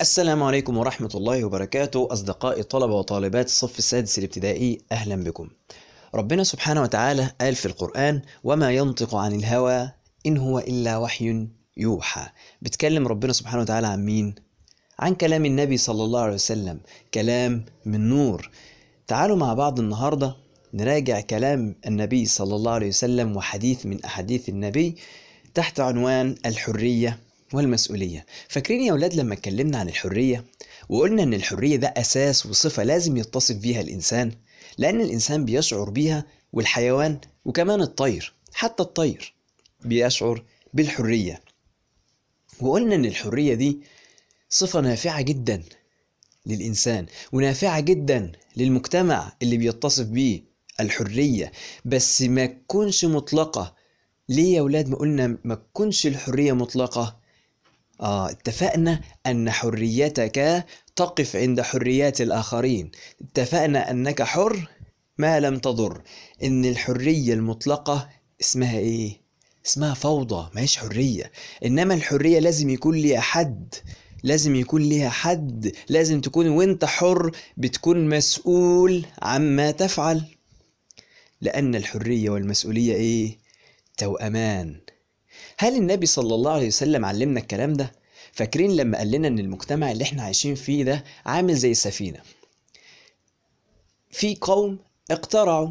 السلام عليكم ورحمة الله وبركاته أصدقائي الطلبة وطالبات الصف السادس الابتدائي أهلا بكم ربنا سبحانه وتعالى قال في القرآن وما ينطق عن الهوى إن هو إلا وحي يوحى بتكلم ربنا سبحانه وتعالى عن مين؟ عن كلام النبي صلى الله عليه وسلم كلام من نور تعالوا مع بعض النهاردة نراجع كلام النبي صلى الله عليه وسلم وحديث من أحاديث النبي تحت عنوان الحرية والمسؤولية فاكرين يا ولاد لما اتكلمنا عن الحرية وقلنا ان الحرية ده اساس وصفة لازم يتصف بيها الانسان لان الانسان بيشعر بيها والحيوان وكمان الطير حتى الطير بيشعر بالحرية وقلنا ان الحرية دي صفة نافعة جدا للإنسان ونافعة جدا للمجتمع اللي بيتصف بيه الحرية بس ما تكونش مطلقة ليه يا ولاد ما قلنا ما تكونش الحرية مطلقة آه اتفقنا أن حريتك تقف عند حريات الآخرين اتفقنا أنك حر ما لم تضر إن الحرية المطلقة اسمها إيه؟ اسمها فوضى هيش حرية إنما الحرية لازم يكون ليها حد لازم يكون ليها حد لازم تكون وانت حر بتكون مسؤول عما تفعل لأن الحرية والمسؤولية إيه؟ توأمان هل النبي صلى الله عليه وسلم علمنا الكلام ده؟ فاكرين لما قال لنا إن المجتمع اللي إحنا عايشين فيه ده عامل زي السفينة في قوم اقترعوا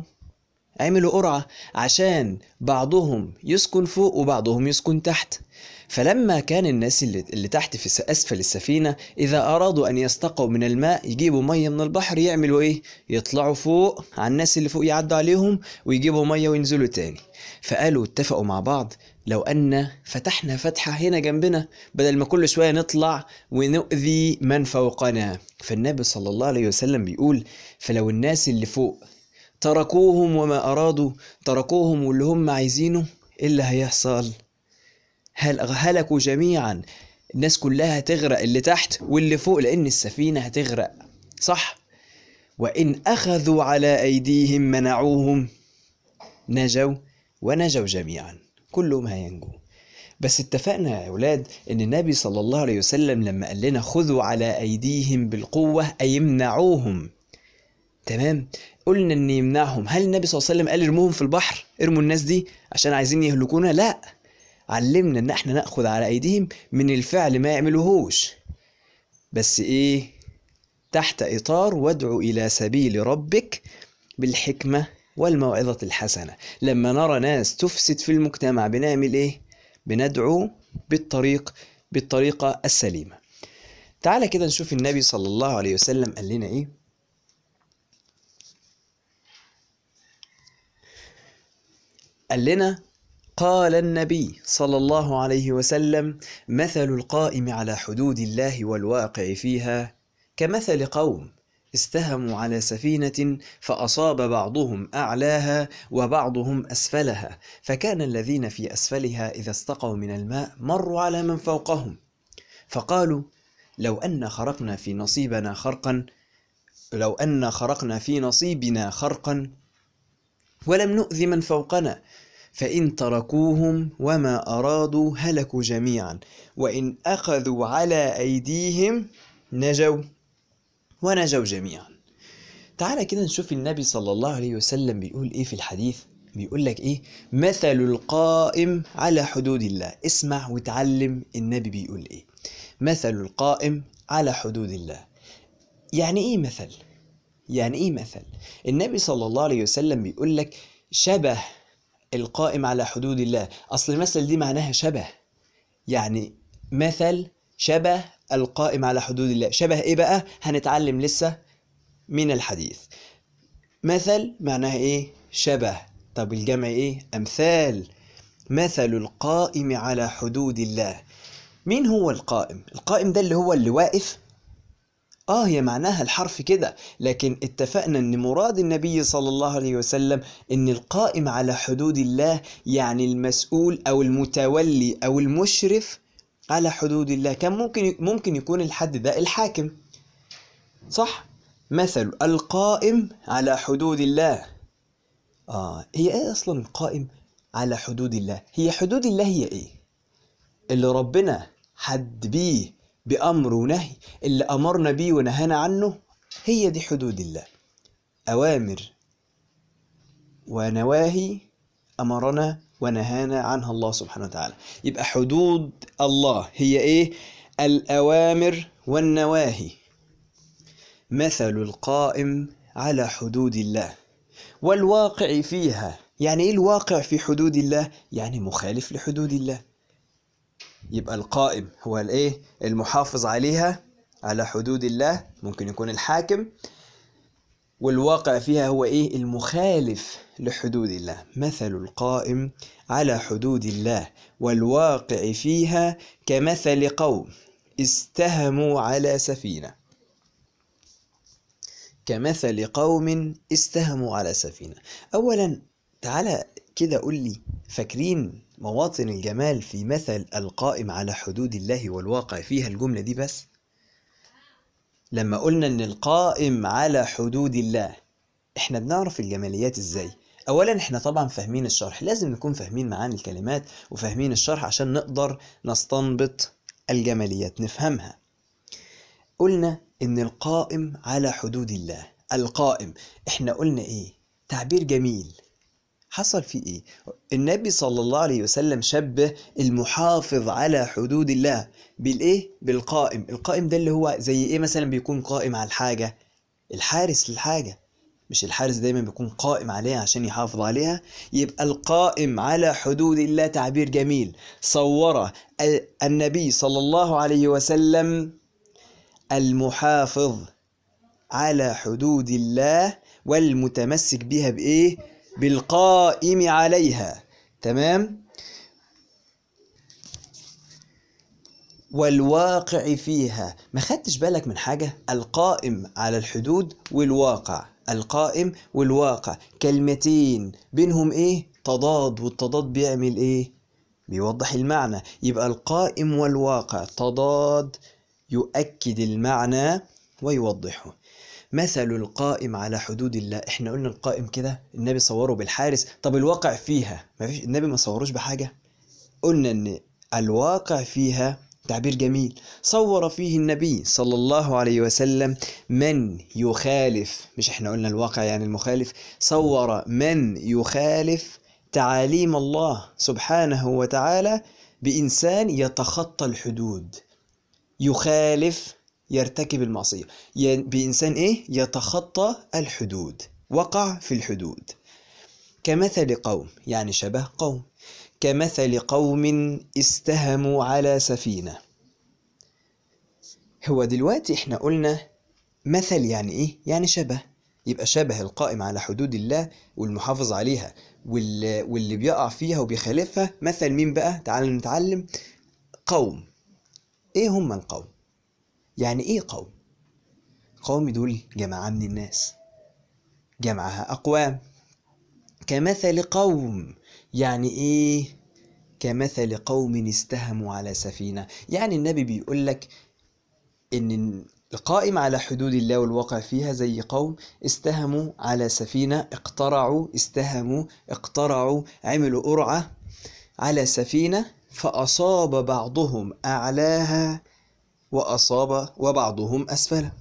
عملوا قرعة عشان بعضهم يسكن فوق وبعضهم يسكن تحت فلما كان الناس اللي, اللي تحت في أسفل السفينة إذا أرادوا أن يستقوا من الماء يجيبوا مية من البحر يعملوا إيه؟ يطلعوا فوق على الناس اللي فوق يعدوا عليهم ويجيبوا مية وينزلوا تاني فقالوا اتفقوا مع بعض لو أن فتحنا فتحة هنا جنبنا بدل ما كل شوية نطلع ونؤذي من فوقنا فالنبي صلى الله عليه وسلم بيقول فلو الناس اللي فوق تركوهم وما أرادوا تركوهم واللي هم عايزينه إيه اللي هيحصل هل هلكوا جميعا الناس كلها هتغرق اللي تحت واللي فوق لأن السفينة هتغرق صح وإن أخذوا على أيديهم منعوهم نجوا ونجوا جميعا كلهم ما بس اتفقنا يا أولاد إن النبي صلى الله عليه وسلم لما قال لنا خذوا على أيديهم بالقوة أي يمنعوهم تمام قلنا إن يمنعهم هل النبي صلى الله عليه وسلم قال ارموهم في البحر ارموا الناس دي عشان عايزين يهلكونا لا علمنا إن احنا نأخذ على أيديهم من الفعل ما يعملوهوش بس إيه تحت إطار وادعو إلى سبيل ربك بالحكمة والموعظة الحسنة لما نرى ناس تفسد في المجتمع بنعمل إيه؟ بندعو بالطريق بالطريقة السليمة تعالى كده نشوف النبي صلى الله عليه وسلم قال لنا إيه قال لنا قال النبي صلى الله عليه وسلم مثل القائم على حدود الله والواقع فيها كمثل قوم استهموا على سفينة فأصاب بعضهم أعلاها وبعضهم أسفلها فكان الذين في أسفلها إذا استقوا من الماء مروا على من فوقهم فقالوا لو أن خرقنا في نصيبنا خرقا لو أن خرقنا في نصيبنا خرقا ولم نؤذ من فوقنا فإن تركوهم وما أرادوا هلكوا جميعا وإن أخذوا على أيديهم نجوا ونجوا جميعا تعالى كده نشوف النبي صلى الله عليه وسلم بيقول ايه في الحديث بيقول لك ايه مثل القائم على حدود الله اسمع وتعلم النبي بيقول ايه مثل القائم على حدود الله يعني ايه مثل يعني ايه مثل النبي صلى الله عليه وسلم بيقول لك شبه القائم على حدود الله اصل المثل دي معناها شبه يعني مثل شبه القائم على حدود الله شبه ايه بقى هنتعلم لسه من الحديث مثل معناها ايه شبه طب الجمع ايه امثال مثل القائم على حدود الله مين هو القائم القائم ده اللي هو اللي واقف اه هي معناها الحرف كده لكن اتفقنا ان مراد النبي صلى الله عليه وسلم ان القائم على حدود الله يعني المسؤول او المتولي او المشرف على حدود الله كان ممكن ممكن يكون الحد ده الحاكم صح مثل القائم على حدود الله آه هي ايه اصلا القائم على حدود الله هي حدود الله هي ايه اللي ربنا حد بيه بأمر ونهي اللي أمرنا بيه ونهانا عنه هي دي حدود الله أوامر ونواهي أمرنا ونهانا عنها الله سبحانه وتعالى يبقى حدود الله هي ايه الأوامر والنواهي مثل القائم على حدود الله والواقع فيها يعني ايه الواقع في حدود الله يعني مخالف لحدود الله يبقى القائم هو الايه المحافظ عليها على حدود الله ممكن يكون الحاكم والواقع فيها هو إيه المخالف لحدود الله مثل القائم على حدود الله والواقع فيها كمثل قوم استهموا على سفينة كمثل قوم استهموا على سفينة أولا تعالى كده قول لي فاكرين مواطن الجمال في مثل القائم على حدود الله والواقع فيها الجملة دي بس لما قلنا ان القائم على حدود الله احنا بنعرف الجماليات ازاي اولا احنا طبعا فاهمين الشرح لازم نكون فاهمين معاني الكلمات وفاهمين الشرح عشان نقدر نستنبط الجماليات نفهمها قلنا ان القائم على حدود الله القائم احنا قلنا ايه تعبير جميل حصل فيه إيه؟ النبي صلى الله عليه وسلم شبه المحافظ على حدود الله بالإيه؟ بالقائم القائم ده اللي هو زي إيه مثلا بيكون قائم على الحاجة الحارس للحاجة مش الحارس دايما بيكون قائم عليها عشان يحافظ عليها يبقى القائم على حدود الله تعبير جميل صور النبي صلى الله عليه وسلم المحافظ على حدود الله والمتمسك بها بإيه بالقائم عليها تمام والواقع فيها ما خدتش بالك من حاجة القائم على الحدود والواقع القائم والواقع كلمتين بينهم ايه تضاد والتضاد بيعمل ايه بيوضح المعنى يبقى القائم والواقع تضاد يؤكد المعنى ويوضحه مثل القائم على حدود الله احنا قلنا القائم كده النبي صوره بالحارس طب الواقع فيها ما فيش النبي ما صوروش بحاجة قلنا ان الواقع فيها تعبير جميل صور فيه النبي صلى الله عليه وسلم من يخالف مش احنا قلنا الواقع يعني المخالف صور من يخالف تعاليم الله سبحانه وتعالى بإنسان يتخطى الحدود يخالف يرتكب المعصية بإنسان إيه؟ يتخطى الحدود وقع في الحدود كمثل قوم يعني شبه قوم كمثل قوم استهموا على سفينة هو دلوقتي احنا قلنا مثل يعني ايه؟ يعني شبه يبقى شبه القائم على حدود الله والمحافظ عليها واللي, واللي بيقع فيها وبيخالفها مثل مين بقى؟ تعال نتعلم قوم ايه هم القوم؟ يعني إيه قوم قوم دول جماعة من الناس جمعها أقوام كمثل قوم يعني إيه كمثل قوم استهموا على سفينة يعني النبي بيقول لك إن القائم على حدود الله والواقع فيها زي قوم استهموا على سفينة اقترعوا استهموا اقترعوا عملوا قرعة على سفينة فأصاب بعضهم أعلاها وأصاب وبعضهم أسفله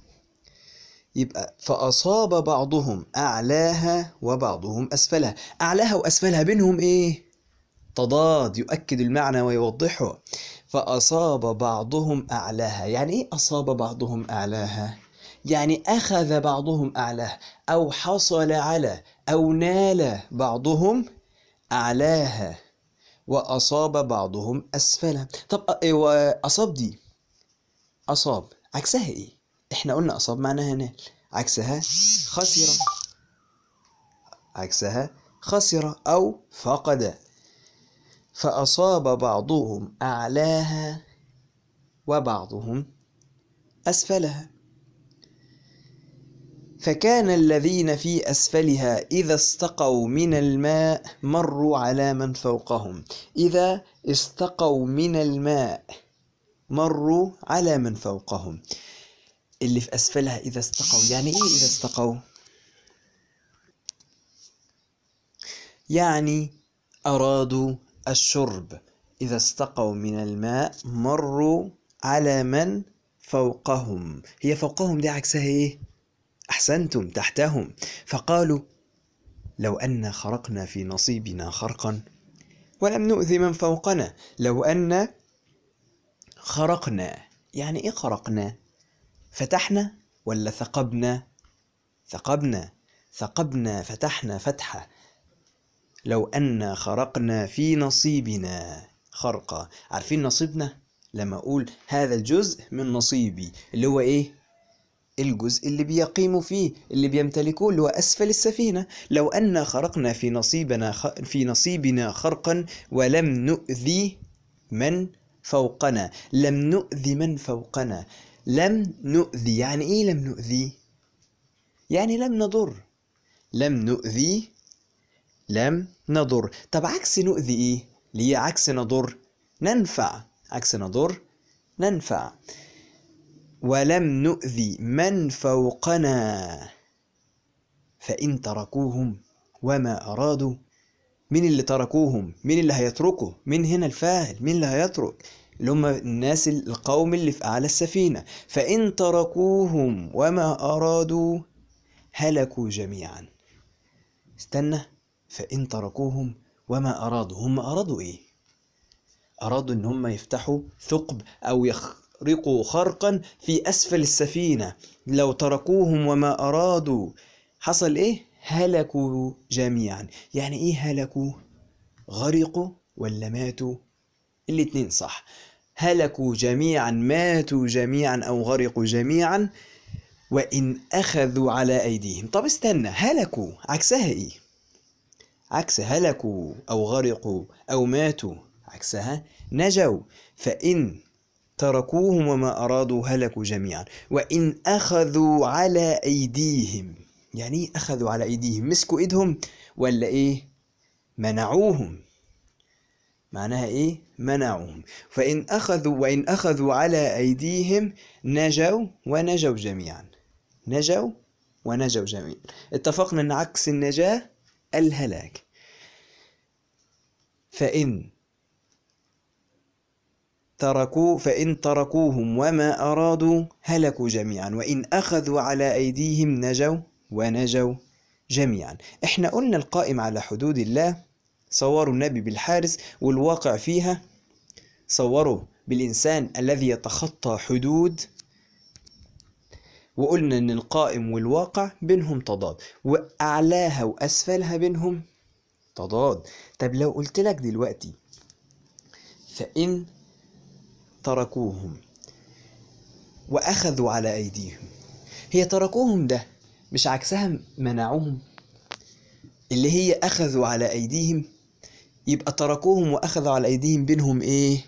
يبقى فأصاب بعضهم أعلاها وبعضهم أسفلها أعلاها وأسفلها بينهم إيه؟ تضاد يؤكد المعنى ويوضحه فأصاب بعضهم أعلاها يعني إيه أصاب بعضهم أعلاها؟ يعني أخذ بعضهم أعلاها أو حصل على أو نال بعضهم أعلاها وأصاب بعضهم أسفلها طب إيه، أصاب دي أصاب عكسها إيه؟ إحنا قلنا أصاب معناها نال عكسها خسر عكسها خسر أو فقد فأصاب بعضهم أعلاها وبعضهم أسفلها فكان الذين في أسفلها إذا استقوا من الماء مروا على من فوقهم إذا استقوا من الماء مروا على من فوقهم اللي في أسفلها إذا استقوا يعني إيه إذا استقوا يعني أرادوا الشرب إذا استقوا من الماء مروا على من فوقهم هي فوقهم دي عكسها إيه أحسنتم تحتهم فقالوا لو أن خرقنا في نصيبنا خرقا ولم نؤذي من فوقنا لو أن خرقنا يعني إيه خرقنا؟ فتحنا ولا ثقبنا؟ ثقبنا ثقبنا فتحنا فتحة لو أن خرقنا في نصيبنا خرقة عارفين نصيبنا؟ لما أقول هذا الجزء من نصيبي اللي هو إيه؟ الجزء اللي بيقيم فيه اللي بيمتلكوه اللي هو أسفل السفينة لو أن خرقنا في نصيبنا خ... في نصيبنا خرقا ولم نؤذي من فوقنا لم نؤذي من فوقنا لم نؤذي يعني إيه لم نؤذي يعني لم نضر لم نؤذي لم نضر طب عكس نؤذي إيه ليه عكس نضر ننفع عكس نضر ننفع ولم نؤذي من فوقنا فإن تركوهم وما أرادوا مين اللي تركوهم مين اللي هيتركه مين هنا الفاعل مين اللي هيترك اللي هم الناس القوم اللي في أعلى السفينة فإن تركوهم وما أرادوا هلكوا جميعا استنى فإن تركوهم وما أرادوا هم أرادوا إيه؟ أرادوا إن هم يفتحوا ثقب أو يخرقوا خرقا في أسفل السفينة لو تركوهم وما أرادوا حصل إيه؟ هلكوا جميعا يعني ايه هلكوا غرقوا ولا ماتوا الاثنين صح هلكوا جميعا ماتوا جميعا او غرقوا جميعا وان اخذوا على ايديهم طب استنى هلكوا عكسها ايه عكس هلكوا او غرقوا او ماتوا عكسها نجوا فان تركوهم وما ارادوا هلكوا جميعا وان اخذوا على ايديهم يعني ايه أخذوا على إيديهم مسكوا إيدهم ولا إيه منعوهم معناها إيه منعوهم فإن أخذوا وإن أخذوا على أيديهم نجوا ونجوا جميعا نجوا ونجوا جميعا اتفقنا أن عكس النجاة الهلاك فإن تركوا فإن تركوهم وما أرادوا هلكوا جميعا وإن أخذوا على أيديهم نجوا ونجوا جميعا احنا قلنا القائم على حدود الله صوروا النبي بالحارس والواقع فيها صوروا بالإنسان الذي يتخطى حدود وقلنا إن القائم والواقع بينهم تضاد وأعلاها وأسفلها بينهم تضاد طب لو قلت لك دلوقتي فإن تركوهم وأخذوا على أيديهم هي تركوهم ده مش عكسها منعوهم اللي هي أخذوا على أيديهم يبقى تركوهم وأخذوا على أيديهم بينهم إيه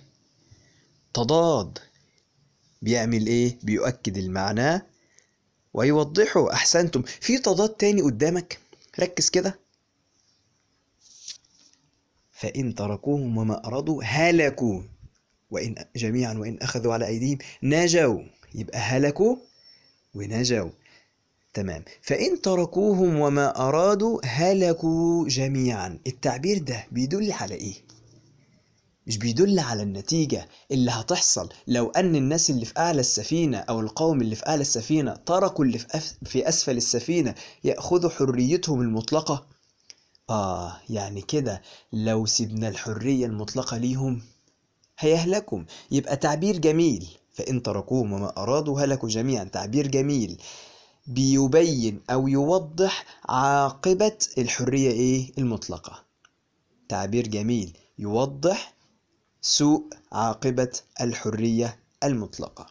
تضاد بيعمل إيه بيؤكد المعنى ويوضحه أحسنتم في تضاد تاني قدامك ركز كده فإن تركوهم وما أرادوا هلكوا وإن جميعا وإن أخذوا على أيديهم نجوا يبقى هلكوا ونجوا تمام فإن تركوهم وما أرادوا هلكوا جميعا التعبير ده بيدل على إيه؟ مش بيدل على النتيجة اللي هتحصل لو أن الناس اللي في أعلى السفينة أو القوم اللي في أعلى السفينة تركوا اللي في, أف... في أسفل السفينة يأخذوا حريتهم المطلقة آه يعني كده لو سيبنا الحرية المطلقة ليهم هيهلكم يبقى تعبير جميل فإن تركوهم وما أرادوا هلكوا جميعا تعبير جميل بيبين أو يوضح عاقبة الحرية إيه المطلقة تعبير جميل يوضح سوء عاقبة الحرية المطلقة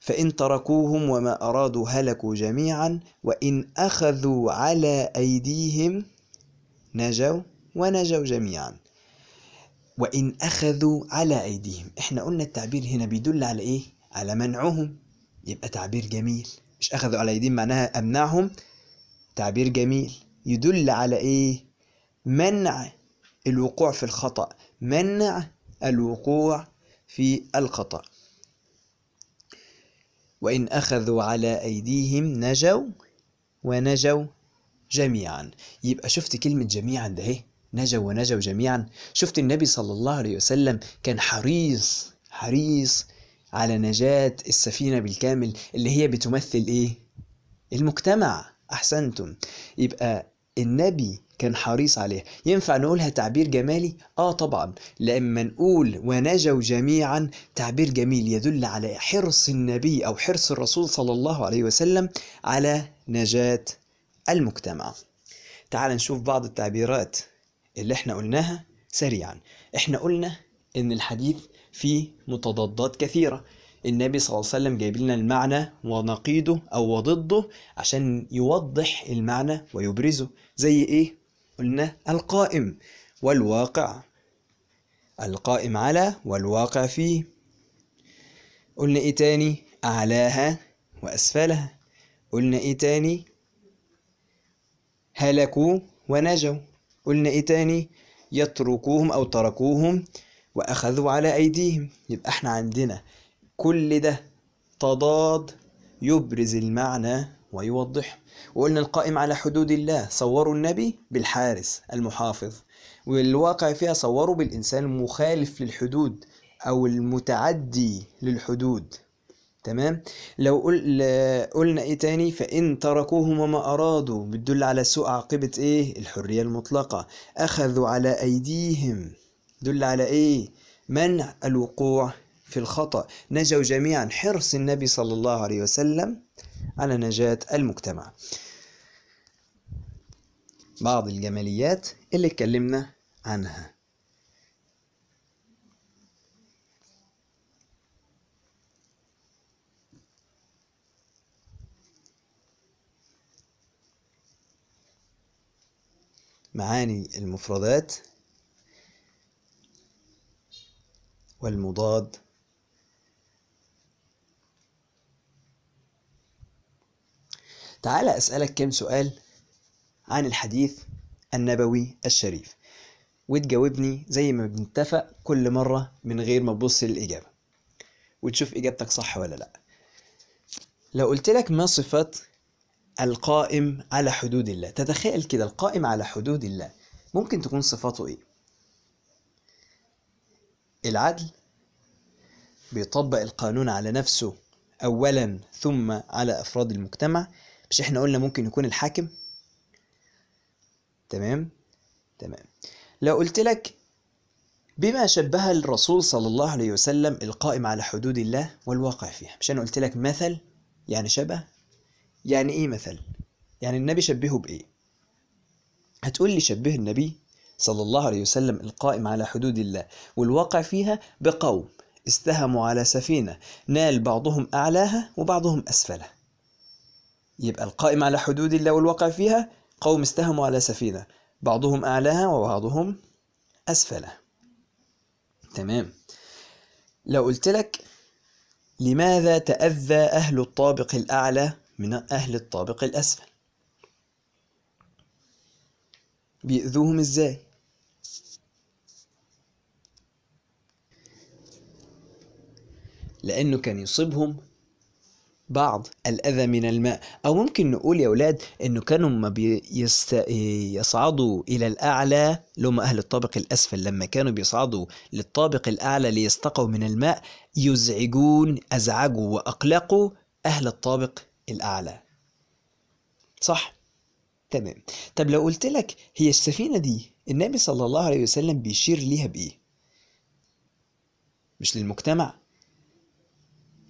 فإن تركوهم وما أرادوا هلكوا جميعا وإن أخذوا على أيديهم نجوا ونجوا جميعا وإن أخذوا على أيديهم إحنا قلنا التعبير هنا بيدل على إيه؟ على منعهم يبقى تعبير جميل مش أخذوا على أيديهم معناها أمنعهم تعبير جميل يدل على إيه منع الوقوع في الخطأ منع الوقوع في الخطأ وإن أخذوا على أيديهم نجوا ونجوا جميعا يبقى شفت كلمة جميعا ده ايه نجوا ونجوا جميعا شفت النبي صلى الله عليه وسلم كان حريص حريص على نجاة السفينة بالكامل اللي هي بتمثل إيه؟ المجتمع أحسنتم يبقى النبي كان حريص عليها ينفع نقولها تعبير جمالي اه طبعا لما نقول ونجوا جميعا تعبير جميل يدل على حرص النبي او حرص الرسول صلى الله عليه وسلم على نجاة المجتمع تعال نشوف بعض التعبيرات اللي احنا قلناها سريعا احنا قلنا ان الحديث في متضادات كثيرة النبي صلى الله عليه وسلم جايب لنا المعنى ونقيضه أو وضده عشان يوضح المعنى ويبرزه زي إيه؟ قلنا القائم والواقع القائم على والواقع فيه قلنا إيه تاني؟ أعلاها وأسفلها قلنا إيه تاني؟ هلكوا ونجوا قلنا إيه تاني؟ يتركوهم أو تركوهم وأخذوا على أيديهم يبقى احنا عندنا كل ده تضاد يبرز المعنى ويوضحه وقلنا القائم على حدود الله صوروا النبي بالحارس المحافظ والواقع فيها صوروا بالإنسان المخالف للحدود أو المتعدي للحدود تمام لو قل... قلنا ايه تاني فان تركوهم وما ارادوا بتدل على سوء عاقبه ايه الحريه المطلقه اخذوا على ايديهم دل على إيه منع الوقوع في الخطأ نجوا جميعا حرص النبي صلى الله عليه وسلم على نجاة المجتمع بعض الجماليات اللي اتكلمنا عنها معاني المفردات والمضاد تعال أسألك كم سؤال عن الحديث النبوي الشريف وتجاوبني زي ما بنتفق كل مرة من غير ما تبص للإجابة وتشوف إجابتك صح ولا لأ لو قلت لك ما صفات القائم على حدود الله تتخيل كده القائم على حدود الله ممكن تكون صفاته إيه العدل بيطبق القانون على نفسه أولا ثم على أفراد المجتمع مش احنا قلنا ممكن يكون الحاكم تمام تمام لو قلت لك بما شبه الرسول صلى الله عليه وسلم القائم على حدود الله والواقع فيها مش انا قلت لك مثل يعني شبه يعني ايه مثل يعني النبي شبهه بايه هتقول لي شبه النبي صلى الله عليه وسلم القائم على حدود الله والواقع فيها بقوم استهموا على سفينة نال بعضهم أعلاها وبعضهم أسفلها يبقى القائم على حدود الله والواقع فيها قوم استهموا على سفينة بعضهم أعلاها وبعضهم أسفلها تمام لو قلت لك لماذا تأذى أهل الطابق الأعلى من أهل الطابق الأسفل بيأذوهم إزاي لأنه كان يصيبهم بعض الأذى من الماء أو ممكن نقول يا أولاد أنه كانوا ما بيست... يصعدوا إلى الأعلى لما أهل الطابق الأسفل لما كانوا بيصعدوا للطابق الأعلى ليستقوا من الماء يزعجون أزعجوا وأقلقوا أهل الطابق الأعلى صح؟ تمام طب لو قلت لك هي السفينة دي النبي صلى الله عليه وسلم بيشير ليها بإيه؟ مش للمجتمع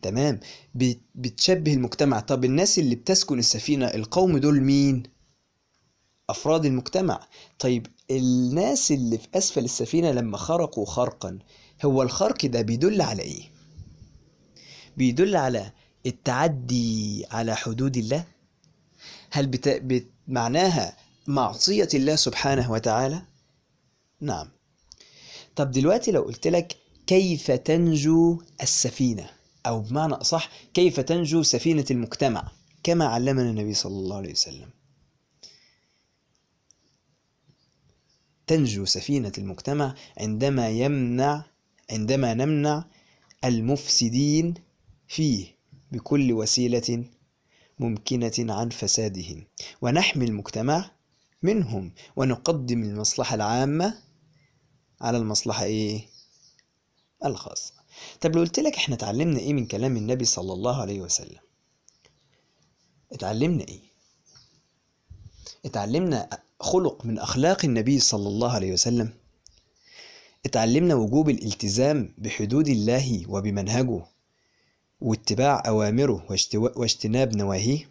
تمام بتشبه المجتمع طب الناس اللي بتسكن السفينة القوم دول مين؟ أفراد المجتمع طيب الناس اللي في أسفل السفينة لما خرقوا خرقا هو الخرق ده بيدل على إيه؟ بيدل على التعدي على حدود الله هل بت... بت... معناها معصية الله سبحانه وتعالى؟ نعم طب دلوقتي لو قلت لك كيف تنجو السفينه أو بمعنى أصح كيف تنجو سفينة المجتمع كما علمنا النبي صلى الله عليه وسلم تنجو سفينة المجتمع عندما يمنع عندما نمنع المفسدين فيه بكل وسيلة ممكنة عن فسادهم ونحمي المجتمع منهم ونقدم المصلحة العامة على المصلحة إيه؟ الخاصة طب لو قلت لك احنا اتعلمنا ايه من كلام النبي صلى الله عليه وسلم اتعلمنا ايه اتعلمنا خلق من اخلاق النبي صلى الله عليه وسلم اتعلمنا وجوب الالتزام بحدود الله وبمنهجه واتباع اوامره واجتناب نواهيه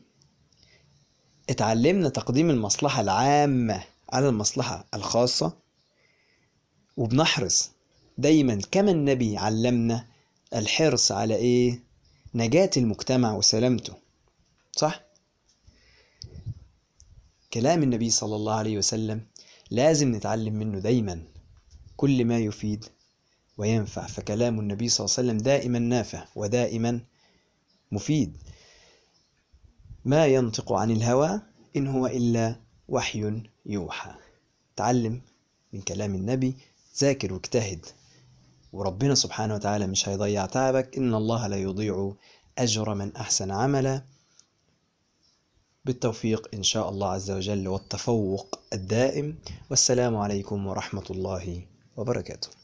اتعلمنا تقديم المصلحه العامه على المصلحه الخاصه وبنحرص دايما كما النبي علمنا الحرص على ايه نجاة المجتمع وسلامته صح كلام النبي صلى الله عليه وسلم لازم نتعلم منه دايما كل ما يفيد وينفع فكلام النبي صلى الله عليه وسلم دائما نافع ودائما مفيد ما ينطق عن الهوى إن هو إلا وحي يوحى تعلم من كلام النبي ذاكر واجتهد وربنا سبحانه وتعالى مش هيضيع تعبك إن الله لا يضيع أجر من أحسن عملا بالتوفيق إن شاء الله عز وجل والتفوق الدائم والسلام عليكم ورحمة الله وبركاته